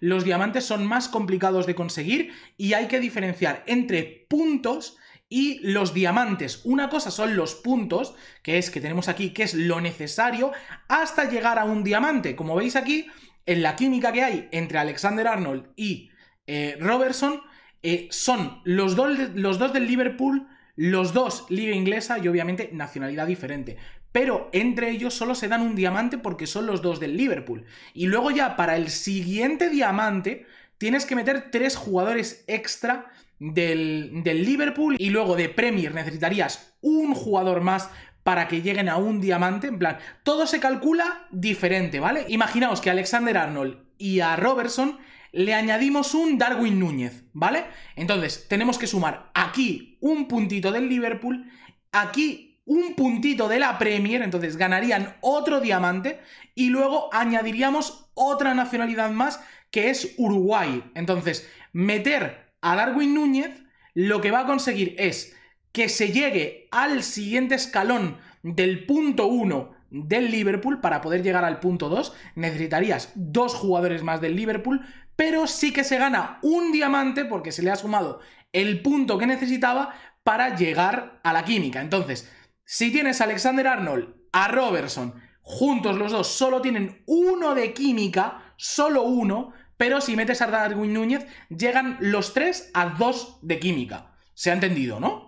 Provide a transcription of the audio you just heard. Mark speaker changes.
Speaker 1: los diamantes son más complicados de conseguir y hay que diferenciar entre puntos y los diamantes. Una cosa son los puntos, que es que tenemos aquí, que es lo necesario hasta llegar a un diamante. Como veis aquí, en la química que hay entre Alexander Arnold y eh, Robertson, eh, son los, los dos del Liverpool los dos, liga inglesa y obviamente nacionalidad diferente. Pero entre ellos solo se dan un diamante porque son los dos del Liverpool. Y luego ya para el siguiente diamante tienes que meter tres jugadores extra del, Liverpool y luego de Premier necesitarías un jugador más para que lleguen a un diamante, en plan, todo se calcula diferente, ¿vale? Imaginaos que Alexander Arnold y a Robertson le añadimos un Darwin Núñez, ¿vale? Entonces, tenemos que sumar aquí un puntito del Liverpool, aquí un puntito de la Premier, entonces ganarían otro diamante y luego añadiríamos otra nacionalidad más que es Uruguay. Entonces, meter a Darwin Núñez lo que va a conseguir es que se llegue al siguiente escalón del punto 1 del Liverpool para poder llegar al punto 2. Necesitarías dos jugadores más del Liverpool, pero sí que se gana un diamante porque se le ha sumado el punto que necesitaba para llegar a la química. Entonces, si tienes a Alexander Arnold, a Robertson, juntos los dos solo tienen uno de química, solo uno, pero si metes a Darwin Núñez, llegan los tres a dos de química. ¿Se ha entendido, no?